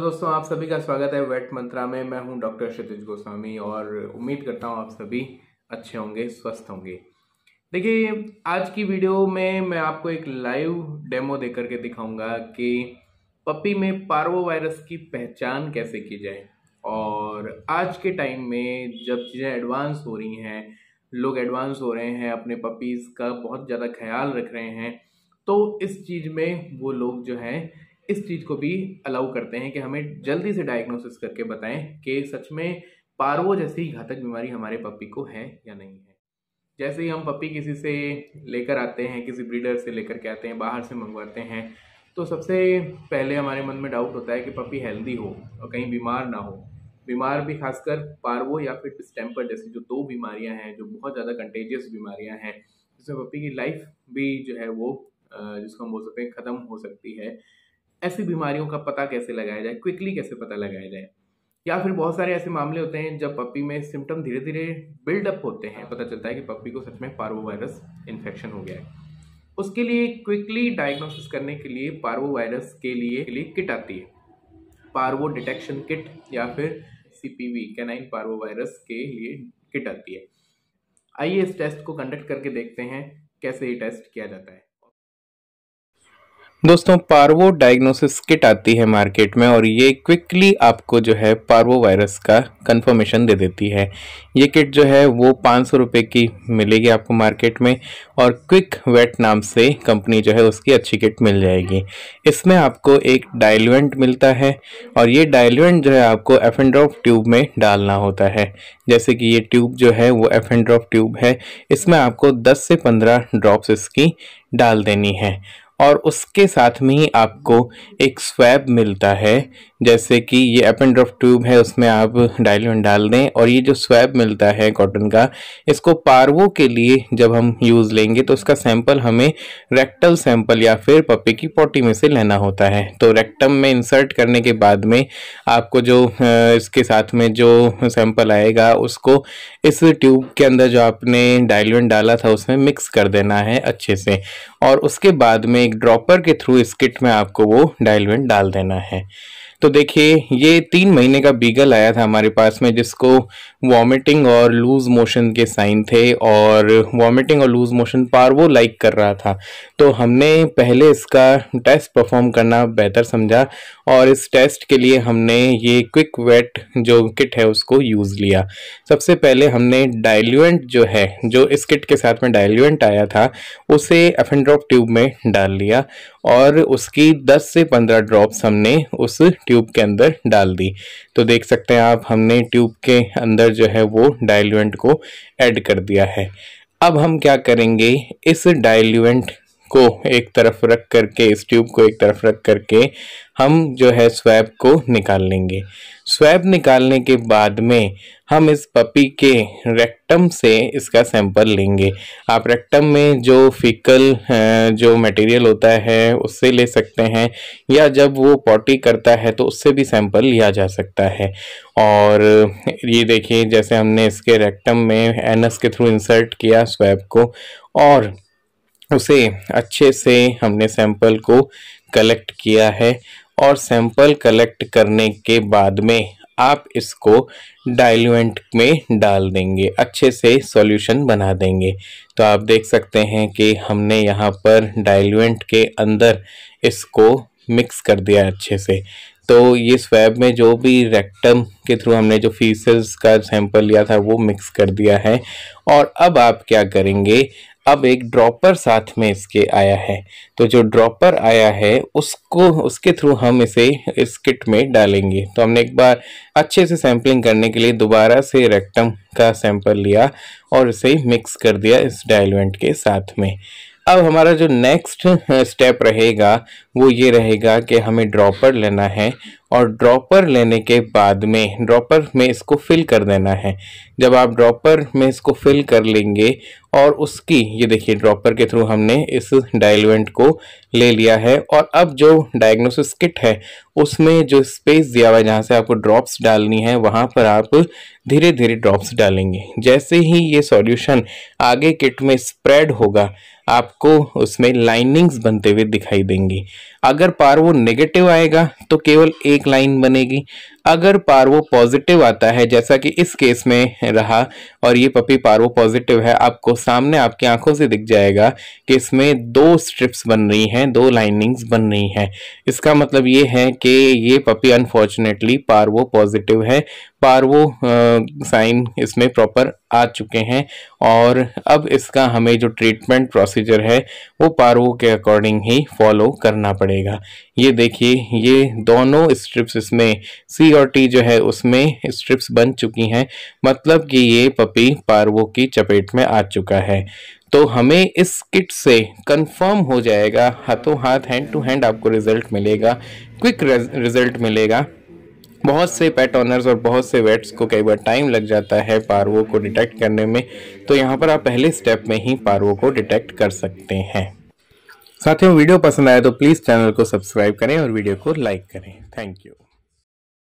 दोस्तों आप सभी का स्वागत है वेट मंत्रा में मैं हूं डॉक्टर क्षितिज गोस्वामी और उम्मीद करता हूं आप सभी अच्छे होंगे स्वस्थ होंगे देखिए आज की वीडियो में मैं आपको एक लाइव डेमो दे करके दिखाऊंगा कि पपी में पार्वो वायरस की पहचान कैसे की जाए और आज के टाइम में जब चीज़ें एडवांस हो रही हैं लोग एडवांस हो रहे हैं अपने पपीज़ का बहुत ज़्यादा ख्याल रख रहे हैं तो इस चीज़ में वो लोग जो हैं इस चीज़ को भी अलाउ करते हैं कि हमें जल्दी से डायग्नोसिस करके बताएं कि सच में पारवो जैसी घातक बीमारी हमारे पप्पी को है या नहीं है जैसे ही हम पप्पी किसी से लेकर आते हैं किसी ब्रीडर से लेकर के आते हैं बाहर से मंगवाते हैं तो सबसे पहले हमारे मन में डाउट होता है कि पप्पी हेल्दी हो और कहीं बीमार ना हो बीमार भी खासकर पारवो या फिर डिस्टेम्पर जैसी जो दो बीमारियां हैं जो बहुत ज़्यादा कंटेजियस बीमारियां हैं जिसमें पप्पी की लाइफ भी जो है वो जिसको हम बोल सकते हैं ख़त्म हो सकती है ऐसी बीमारियों का पता कैसे लगाया जाए क्विकली कैसे पता लगाया जाए या फिर बहुत सारे ऐसे मामले होते हैं जब पप्पी में सिम्टम धीरे धीरे बिल्डअप होते हैं पता चलता है कि पप्पी को सच में पार्वो वायरस इन्फेक्शन हो गया है उसके लिए क्विकली डायग्नोसिस करने के लिए पार्वो वायरस के लिए के लिए किट आती है पार्वो डिटेक्शन किट या फिर C P V canine parvo virus के लिए किट आती है आइए इस टेस्ट को कंडक्ट करके देखते हैं कैसे ये टेस्ट किया जाता है दोस्तों पार्वो डायग्नोसिस किट आती है मार्केट में और ये क्विकली आपको जो है पार्वो वायरस का कंफर्मेशन दे देती है ये किट जो है वो पाँच सौ रुपये की मिलेगी आपको मार्केट में और क्विक वेट नाम से कंपनी जो है उसकी अच्छी किट मिल जाएगी इसमें आपको एक डायलवेंट मिलता है और ये डायलवेंट जो है आपको एफ एंड ड्रॉप ट्यूब में डालना होता है जैसे कि ये ट्यूब जो है वो एफ एंड ड्रॉप ट्यूब है इसमें आपको दस से पंद्रह ड्रॉप्स इसकी डाल देनी है और उसके साथ में ही आपको एक स्वैब मिलता है जैसे कि ये अप एंड ड्रफ ट्यूब है उसमें आप डायलून डाल दें और ये जो स्वैब मिलता है कॉटन का इसको पार्वो के लिए जब हम यूज़ लेंगे तो उसका सैंपल हमें रेक्टल सैंपल या फिर पपे की पोटी में से लेना होता है तो रेक्टम में इंसर्ट करने के बाद में आपको जो इसके साथ में जो सैंपल आएगा उसको इस ट्यूब के अंदर जो आपने डायलून डाला था उसमें मिक्स कर देना है अच्छे से और उसके बाद में एक ड्रॉपर के थ्रू इस किट में आपको वो डायलून डाल देना है तो देखिए ये तीन महीने का बीगल आया था हमारे पास में जिसको वॉमिटिंग और लूज मोशन के साइन थे और वॉमिटिंग और लूज मोशन पार्वो लाइक कर रहा था तो हमने पहले इसका टेस्ट परफॉर्म करना बेहतर समझा और इस टेस्ट के लिए हमने ये क्विक वेट जो किट है उसको यूज़ लिया सबसे पहले हमने डाइल्यूएंट जो है जो इस किट के साथ में डाइल्यूएंट आया था उसे एफ ट्यूब में डाल लिया और उसकी 10 से 15 ड्रॉप्स हमने उस ट्यूब के अंदर डाल दी तो देख सकते हैं आप हमने ट्यूब के अंदर जो है वो डाइल्यूएंट को ऐड कर दिया है अब हम क्या करेंगे इस डाइल्यूएंट को एक तरफ रख करके इस ट्यूब को एक तरफ रख करके हम जो है स्वैब को निकाल लेंगे स्वैब निकालने के बाद में हम इस पपी के रेक्टम से इसका सैंपल लेंगे आप रेक्टम में जो फिकल जो मटेरियल होता है उससे ले सकते हैं या जब वो पॉटी करता है तो उससे भी सैंपल लिया जा सकता है और ये देखिए जैसे हमने इसके रेक्टम में एनएस के थ्रू इंसर्ट किया स्वैब को और उसे अच्छे से हमने सैंपल को कलेक्ट किया है और सैंपल कलेक्ट करने के बाद में आप इसको डाइल्यूएंट में डाल देंगे अच्छे से सॉल्यूशन बना देंगे तो आप देख सकते हैं कि हमने यहाँ पर डाइल्यूएंट के अंदर इसको मिक्स कर दिया अच्छे से तो ये स्वैब में जो भी रेक्टम के थ्रू हमने जो फीसेस का सैंपल लिया था वो मिक्स कर दिया है और अब आप क्या करेंगे अब एक ड्रॉपर साथ में इसके आया है तो जो ड्रॉपर आया है उसको उसके थ्रू हम इसे इस किट में डालेंगे तो हमने एक बार अच्छे से सैम्पलिंग करने के लिए दोबारा से रेक्टम का सैंपल लिया और इसे मिक्स कर दिया इस डायलमेंट के साथ में अब हमारा जो नेक्स्ट स्टेप रहेगा वो ये रहेगा कि हमें ड्रॉपर लेना है और ड्रॉपर लेने के बाद में ड्रॉपर में इसको फिल कर देना है जब आप ड्रॉपर में इसको फिल कर लेंगे और उसकी ये देखिए ड्रॉपर के थ्रू हमने इस डाइलवेंट को ले लिया है और अब जो डायग्नोसिस किट है उसमें जो स्पेस दिया हुआ है जहाँ से आपको ड्रॉप्स डालनी है वहाँ पर आप धीरे धीरे ड्रॉप्स डालेंगे जैसे ही ये सॉल्यूशन आगे किट में स्प्रेड होगा आपको उसमें लाइनिंग्स बनते हुए दिखाई देंगी अगर पार वो नेगेटिव आएगा तो केवल एक एक लाइन बनेगी अगर पार वो पॉजिटिव आता है जैसा कि इस केस में रहा और ये पपी पारो पॉजिटिव है आपको सामने आपकी आंखों से दिख जाएगा कि इसमें दो स्ट्रिप्स बन रही हैं दो लाइनिंग्स बन रही हैं इसका मतलब ये है कि ये पपी अनफॉर्चुनेटली पारवो पॉजिटिव है पारवो साइन इसमें प्रॉपर आ चुके हैं और अब इसका हमें जो ट्रीटमेंट प्रोसीजर है वो पारवो के अकॉर्डिंग ही फॉलो करना पड़ेगा ये देखिए ये दोनों स्ट्रिप्स इसमें सी और टी जो है उसमें स्ट्रिप्स बन चुकी हैं मतलब कि ये पपी पार्वो की चपेट में आ चुका है तो हमें इस किट से कंफर्म हो जाएगा हाथों हाथ हैंड टू हैंड आपको रिजल्ट मिलेगा क्विक रिजल्ट मिलेगा बहुत से पेट ऑनर्स और बहुत से वेट्स को कई बार टाइम लग जाता है पार्वो को डिटेक्ट करने में तो यहाँ पर आप पहले स्टेप में ही पार्वो को डिटेक्ट कर सकते हैं साथियों वीडियो पसंद आया तो प्लीज़ चैनल को सब्सक्राइब करें और वीडियो को लाइक करें थैंक यू